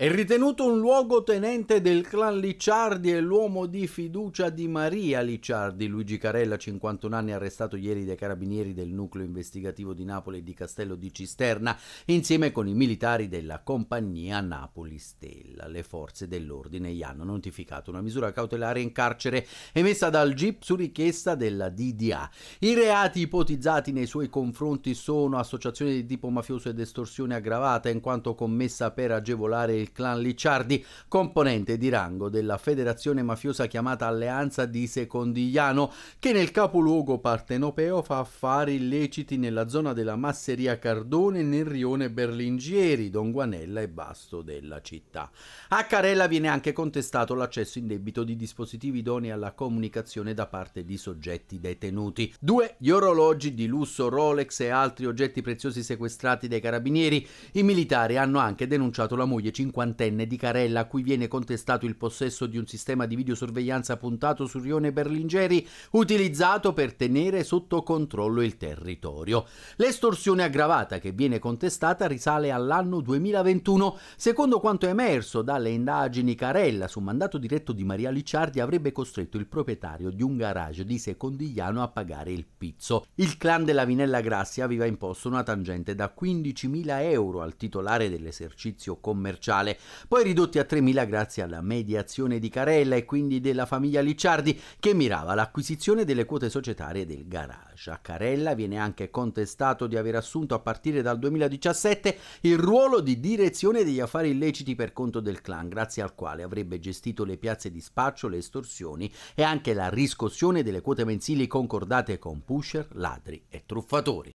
È ritenuto un luogotenente del clan Licciardi e l'uomo di fiducia di Maria Licciardi. Luigi Carella, 51 anni, arrestato ieri dai carabinieri del nucleo investigativo di Napoli e di Castello di Cisterna, insieme con i militari della compagnia Napoli Stella. Le forze dell'ordine gli hanno notificato una misura cautelare in carcere emessa dal GIP su richiesta della DDA. I reati ipotizzati nei suoi confronti sono associazione di tipo mafioso ed estorsione aggravata, in quanto commessa per agevolare il del clan Licciardi, componente di rango della federazione mafiosa chiamata Alleanza di Secondigliano, che nel capoluogo partenopeo fa affari illeciti nella zona della masseria Cardone nel rione Berlingieri, Don Guanella e Basto della città. A Carella viene anche contestato l'accesso in debito di dispositivi idonei alla comunicazione da parte di soggetti detenuti. Due gli orologi di lusso Rolex e altri oggetti preziosi sequestrati dai carabinieri. I militari hanno anche denunciato la moglie 50 cinquantenne di Carella a cui viene contestato il possesso di un sistema di videosorveglianza puntato su Rione Berlingeri utilizzato per tenere sotto controllo il territorio. L'estorsione aggravata che viene contestata risale all'anno 2021. Secondo quanto emerso dalle indagini, Carella, su mandato diretto di Maria Licciardi, avrebbe costretto il proprietario di un garage di Secondigliano a pagare il pizzo. Il clan della Vinella Grassi aveva imposto una tangente da 15.000 euro al titolare dell'esercizio commerciale mondiale, poi ridotti a 3.000 grazie alla mediazione di Carella e quindi della famiglia Licciardi che mirava l'acquisizione delle quote societarie del garage. A Carella viene anche contestato di aver assunto a partire dal 2017 il ruolo di direzione degli affari illeciti per conto del clan, grazie al quale avrebbe gestito le piazze di spaccio, le estorsioni e anche la riscossione delle quote mensili concordate con pusher, ladri e truffatori.